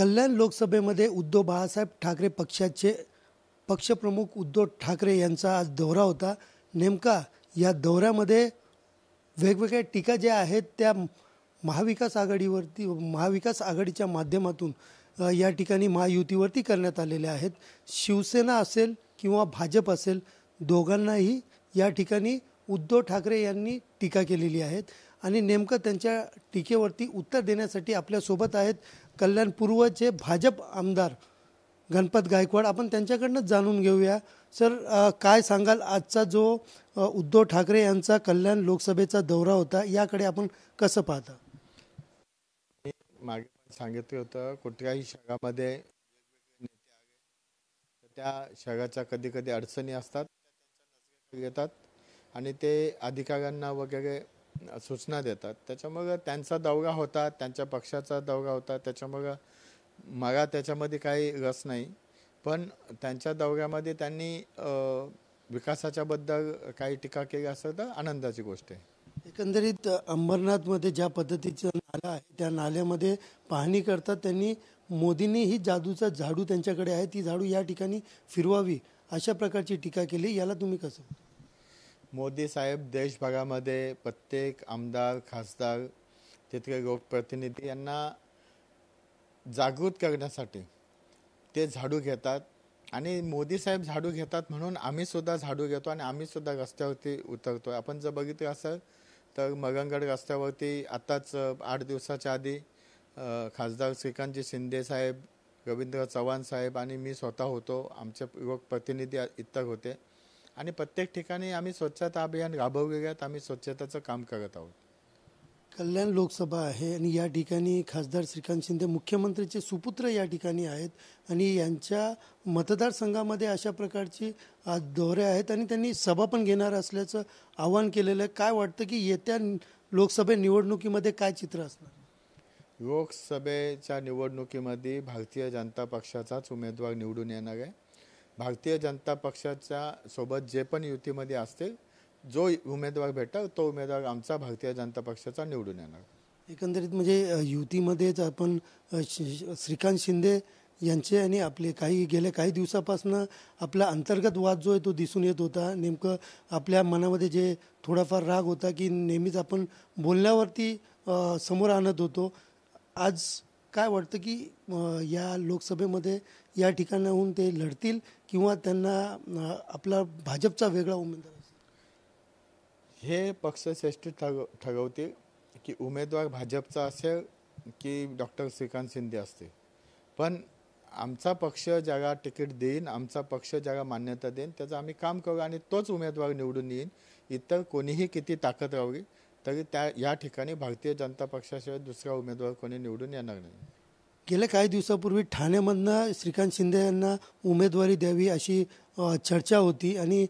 कल्याण लोकसभेमध्ये उद्धव बाळासाहेब ठाकरे पक्षाचे पक्षप्रमुख उद्धव ठाकरे यांचा आज दौरा होता नेमका या दौऱ्यामध्ये वेगवेगळ्या टीका ज्या आहेत त्या महाविकास आघाडीवरती महाविकास आघाडीच्या माध्यमातून या ठिकाणी महायुतीवरती करण्यात आलेल्या आहेत शिवसेना असेल किंवा भाजप असेल दोघांनाही या ठिकाणी उद्धव ठाकरे यांनी टीका केलेली आहेत आणि नेमकं त्यांच्या टीकेवरती उत्तर देण्यासाठी आपल्यासोबत आहेत कल्याण पूर्वचे भाजप आमदार गणपत गायकवाड आपण त्यांच्याकडनंच जाणून घेऊया सर काय सांगाल आजचा जो उद्धव ठाकरे यांचा कल्याण लोकसभेचा दौरा होता याकडे आपण कसं पाहता मागे सांगितलं होतं कुठल्याही शहरामध्ये त्या शहराच्या कधी कधी अडचणी असतात येतात आणि ते अधिकाऱ्यांना वगैरे सूचना देतात त्याच्यामुळं त्यांचा दौरा होता त्यांच्या पक्षाचा दौरा होता त्याच्यामुळं मला त्याच्यामध्ये काही रस नाही पण त्यांच्या दौऱ्यामध्ये त्यांनी विकासाच्याबद्दल काही टीका केली असं तर आनंदाची गोष्ट आहे एकंदरीत अंबरनाथमध्ये ज्या पद्धतीचं नाला आहे त्या नाल्यामध्ये पाहणी करता त्यांनी मोदींनी ही जादूचा झाडू त्यांच्याकडे आहे ती झाडू या ठिकाणी फिरवावी अशा प्रकारची टीका केली याला तुम्ही कसं मोदी साहेब देशभरामध्ये प्रत्येक आमदार खासदार तिथले लोकप्रतिनिधी यांना जागृत करण्यासाठी ते झाडू घेतात आणि मोदी साहेब झाडू घेतात म्हणून आम्हीसुद्धा झाडू घेतो आणि आम्हीसुद्धा रस्त्यावरती उतरतो आपण जर बघितलं असेल तर मगनगड रस्त्यावरती आत्ताच आठ दिवसाच्या आधी खासदार श्रीकांतजी शिंदे साहेब रवींद्र चव्हाण साहेब आणि मी स्वतः होतो आमचे लोकप्रतिनिधी इतर होते आणि प्रत्येक ठिकाणी आम्ही स्वच्छता अभियान राबवलेल्यात आम्ही स्वच्छताचं काम करत आहोत कल्याण लोकसभा आहे आणि या ठिकाणी खासदार श्रीकांत शिंदे मुख्यमंत्रीचे सुपुत्र या ठिकाणी आहेत आणि यांच्या मतदारसंघामध्ये अशा प्रकारची दौरे आहेत आणि त्यांनी सभा पण घेणार असल्याचं आवाहन केलेलं आहे काय वाटतं की येत्या लोकसभे निवडणुकीमध्ये काय चित्र असणार लोकसभेच्या निवडणुकीमध्ये भारतीय जनता पक्षाचाच उमेदवार निवडून येणार आहे भारतीय जनता पक्षाच्या सोबत जे पण युतीमध्ये असतील जो उमेदवार भेटेल तो उमेदवार आमचा भारतीय जनता पक्षाचा निवडून येणार एकंदरीत म्हणजे युतीमध्येच आपण श्रीकांत शिंदे यांचे आणि आपले काही गेल्या काही दिवसापासून आपला अंतर्गत वाद जो आहे तो दिसून येत होता नेमकं आपल्या मनामध्ये जे थोडाफार राग होता की नेहमीच आपण बोलण्यावरती समोर आणत होतो आज काय वाटतं की या लोकसभेमध्ये या ठिकाणाहून ते लढतील किंवा त्यांना आपला भाजपचा वेगळा उमेदवार हे श्रेष्ठ ठग ठगवते की उमेदवार भाजपचा असेल की डॉक्टर श्रीकांत शिंदे असतील पण आमचा पक्ष ज्याला तिकीट देईन आमचा पक्ष ज्याला मान्यता देईन त्याचं आम्ही काम करू आणि तोच उमेदवार निवडून येईन इतर कोणीही किती ताकद राहावी तरी त्या या ठिकाणी भारतीय जनता पक्षाशिवाय दुसरा उमेदवार कोणी निवडून येणार नाही गेल्या काही दिवसापूर्वी ठाण्यामधनं श्रीकांत शिंदे यांना उमेदवारी द्यावी अशी चर्चा होती आणि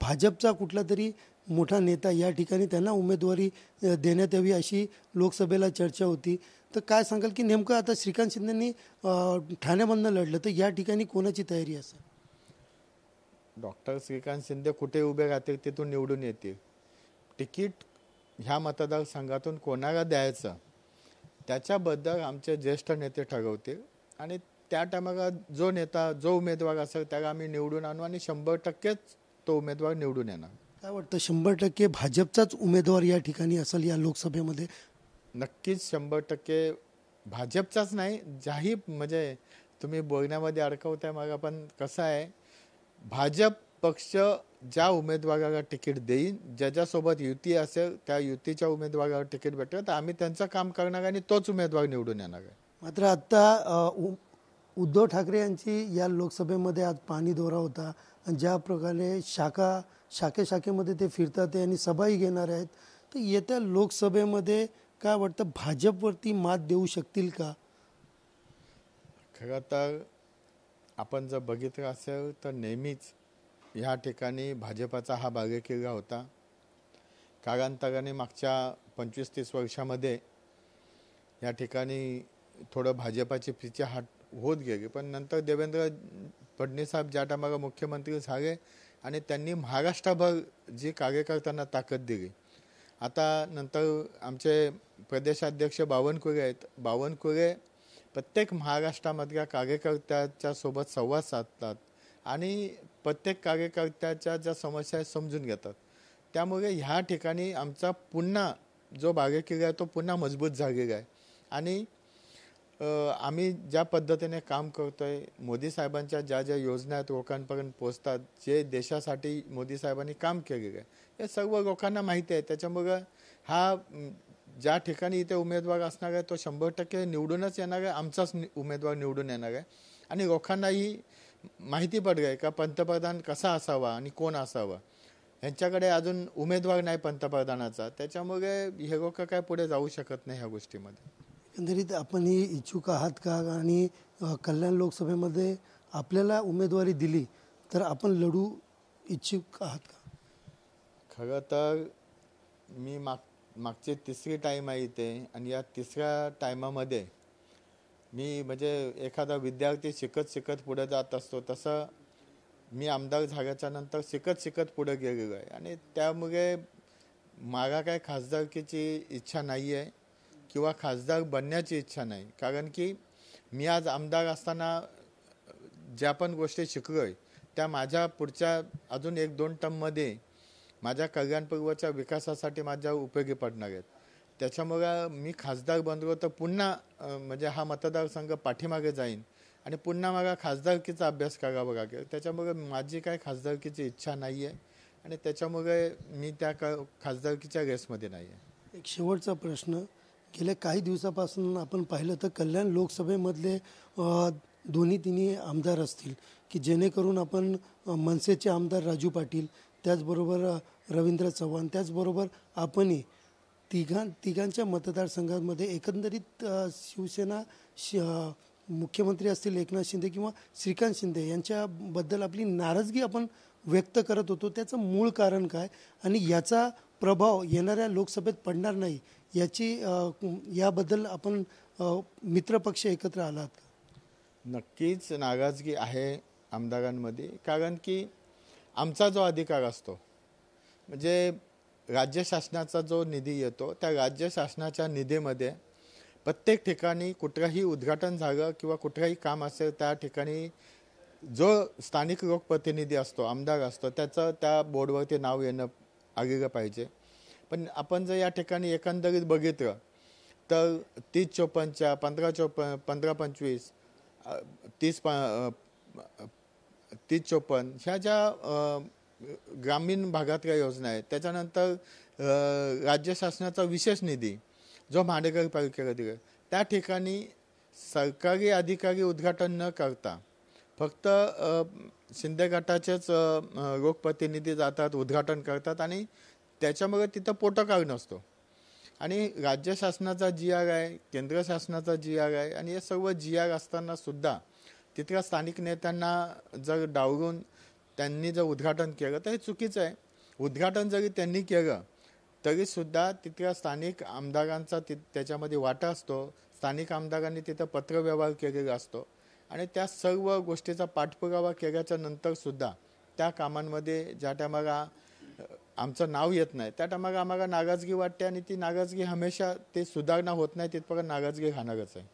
भाजपचा कुठला तरी मोठा नेता या ठिकाणी त्यांना उमेदवारी देण्यात यावी अशी लोकसभेला चर्चा होती तर काय सांगाल की नेमकं आता श्रीकांत शिंदेंनी ठाण्यामधनं लढलं तर या ठिकाणी कोणाची तयारी असेल डॉक्टर श्रीकांत शिंदे कुठे उभे राहतील तिथून निवडून येतील तिकीट ह्या मतदारसंघातून कोणाला द्यायचं त्याच्याबद्दल आमचे ज्येष्ठ नेते ठरवतील आणि त्या टायमाला जो नेता जो उमेदवार असेल त्याला आम्ही निवडून आणू आणि शंभर टक्केच तो उमेदवार निवडून येणार काय वाटतं शंभर टक्के भाजपचाच उमेदवार या ठिकाणी असेल या लोकसभेमध्ये नक्कीच शंभर टक्के भाजपचाच नाही ज्याही म्हणजे तुम्ही बोलण्यामध्ये अडकवताय मग आपण कसं आहे भाजप पक्ष ज्या उमेदवाराला तिकीट देईन ज्याच्यासोबत युती असेल त्या युतीच्या उमेदवाराला तिकीट भेटेल तर आम्ही त्यांचं काम करणार आणि तोच उमेदवार निवडून येणार आहे मात्र आत्ता उद्धव ठाकरे यांची या लोकसभेमध्ये आज पाणी दौरा होता आणि ज्या प्रकारे शाखा शाखे शाखेमध्ये ते फिरतात आणि सभाही घेणार आहेत तर येत्या लोकसभेमध्ये काय वाटतं भाजपवरती मात देऊ शकतील का खरं तर आपण जर बघितलं असेल तर नेहमीच ह्या ठिकाणी भाजपाचा हा बागेकिल्ला होता कागांतागाने मागच्या पंचवीस तीस वर्षामध्ये या ठिकाणी थोडं भाजपाची पिचे हाट होत गेली पण नंतर देवेंद्र साहेब ज्या टायमाला मुख्यमंत्री झाले आणि त्यांनी महाराष्ट्रभर जी कार्यकर्त्यांना ताकद दिली आता नंतर आमचे प्रदेशाध्यक्ष बावनकुळे आहेत बावनकुळे प्रत्येक महाराष्ट्रामधल्या कार्यकर्त्याच्या सोबत संवाद साधतात आणि प्रत्येक कार्यकर्त्याच्या ज्या समस्या आहेत समजून घेतात त्यामुळे ह्या ठिकाणी आमचा पुन्हा जो बागेकिरी आहे तो पुन्हा मजबूत झालेला आहे आणि आम्ही ज्या पद्धतीने काम करतो आहे मोदी साहेबांच्या ज्या ज्या योजना आहेत लोकांपर्यंत पोचतात जे देशासाठी मोदी साहेबांनी काम केलेलं आहे हे सर्व लोकांना माहिती आहे त्याच्यामुळं हा ज्या ठिकाणी इथे उमेदवार असणार आहे तो शंभर टक्के निवडूनच येणार आहे आमचाच उमेदवार निवडून येणार आहे आणि लोकांनाही माहिती आहे का पंतप्रधान कसा असावा आणि कोण असावा ह्यांच्याकडे अजून उमेदवार नाही पंतप्रधानाचा त्याच्यामुळे हे लोक काय पुढे जाऊ शकत नाही ह्या गोष्टीमध्ये एकंदरीत ही इच्छुक आहात का आणि कल्याण लोकसभेमध्ये आपल्याला उमेदवारी दिली तर आपण लढू इच्छुक आहात का खरं तर मी माग मागचे तिसरी टाईम आहे इथे आणि या तिसऱ्या टायमामध्ये मी म्हणजे एखादा विद्यार्थी शिकत शिकत पुढे जात असतो तसं मी आमदार झाल्याच्या नंतर शिकत शिकत पुढे गेलेलो आहे आणि त्यामुळे मला काय खासदारकीची इच्छा नाही आहे किंवा खासदार बनण्याची इच्छा नाही कारण की मी आज आमदार असताना ज्या पण गोष्टी शिकलो आहे त्या माझ्या पुढच्या अजून एक दोन टर्ममध्ये माझ्या कल्याणपूर्वच्या विकासासाठी माझ्या उपयोगी पडणार आहेत त्याच्यामुळं मी खासदार बनलो तर पुन्हा म्हणजे हा मतदारसंघ पाठीमागे जाईन आणि पुन्हा मला खासदारकीचा अभ्यास करावा लागेल त्याच्यामुळे माझी काय खासदारकीची इच्छा नाही आहे आणि त्याच्यामुळे मी त्या का खासदारकीच्या रेसमध्ये नाही आहे एक शेवटचा प्रश्न गेल्या काही दिवसापासून आपण पाहिलं तर कल्याण लोकसभेमधले दोन्ही तिन्ही आमदार असतील की जेणेकरून आपण मनसेचे आमदार राजू पाटील त्याचबरोबर रवींद्र चव्हाण त्याचबरोबर आपणही तिघां तिघांच्या मतदारसंघांमध्ये एकंदरीत शिवसेना श मुख्यमंत्री असतील एकनाथ शिंदे किंवा श्रीकांत शिंदे यांच्याबद्दल आपली नाराजगी आपण व्यक्त करत होतो त्याचं मूळ कारण काय आणि याचा प्रभाव येणाऱ्या लोकसभेत पडणार नाही याची याबद्दल आपण मित्रपक्ष एकत्र आलात का नक्कीच नाराजगी आहे आमदारांमध्ये कारण की आमचा जो अधिकार असतो म्हणजे राज्य शासनाचा जो निधी येतो त्या राज्य शासनाच्या निधीमध्ये प्रत्येक ठिकाणी कुठलंही उद्घाटन झालं किंवा कुठलंही काम असेल त्या ठिकाणी जो स्थानिक लोकप्रतिनिधी असतो आमदार असतो त्याचं त्या बोर्डवरती नाव येणं आलेलं पाहिजे पण आपण जर या ठिकाणी एकंदरीत बघितलं तर तीस चोपन्नच्या पंधरा चोप पंधरा पंचवीस तीस पा तीस चोपन्न ह्या ज्या ग्रामीण भागात काही योजना आहेत त्याच्यानंतर राज्य शासनाचा विशेष निधी जो मांडेकर पालिकेला दिला त्या ठिकाणी सरकारी अधिकारी उद्घाटन न करता फक्त शिंदे गटाचेच लोकप्रतिनिधी जातात उद्घाटन करतात आणि त्याच्यामुळे तिथं पोटकार नसतो आणि राज्य शासनाचा जी आर आहे केंद्र शासनाचा जी आर आहे आणि हे सर्व जी आर असतानासुद्धा तिथल्या स्थानिक नेत्यांना जर डावरून त्यांनी जर उद्घाटन केलं तर हे चुकीचं आहे उद्घाटन जरी त्यांनी केलं तरीसुद्धा तिथल्या स्थानिक आमदारांचा ति त्याच्यामध्ये वाटा असतो स्थानिक आमदारांनी तिथं पत्रव्यवहार केलेला असतो आणि त्या सर्व गोष्टीचा पाठपुरावा केल्याच्या नंतरसुद्धा त्या कामांमध्ये ज्या टायमाला आमचं नाव येत नाही त्या टायमाला आम्हाला नागाजगी वाटते आणि ती नागाजगी हमेशा ते सुधारणा होत नाही तिथपर्यंत नागाजगी राहणारच आहे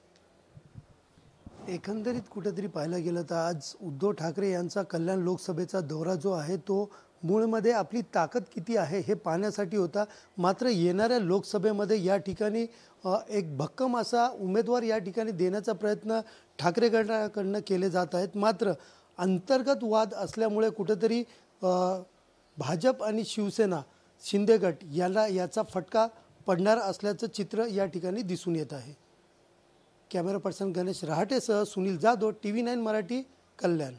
एकंदरीत कुठेतरी पाहायला गेलं तर आज उद्धव ठाकरे यांचा कल्याण लोकसभेचा दौरा जो आहे तो मूळमध्ये आपली ताकद किती आहे हे पाहण्यासाठी होता मात्र येणाऱ्या लोकसभेमध्ये या ठिकाणी एक भक्कम असा उमेदवार या ठिकाणी देण्याचा प्रयत्न ठाकरे केले जात आहेत मात्र अंतर्गत वाद असल्यामुळे कुठेतरी भाजप आणि शिवसेना शिंदे गट याला याचा फटका पडणार असल्याचं चित्र या ठिकाणी दिसून येत आहे कॅमेरा पर्सन गणेश रहाटेसह Sunil Jadhav T V nine Marathi Kalyan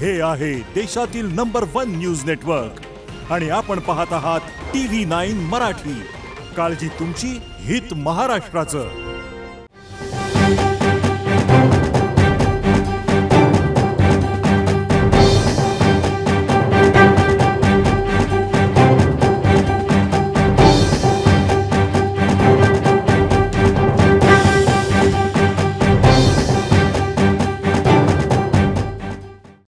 हे आहे देशातील नंबर वन न्यूज नेटवर्क आणि आपण पाहत आहात टी व्ही नाईन मराठी काळजी तुमची हित महाराष्ट्राचं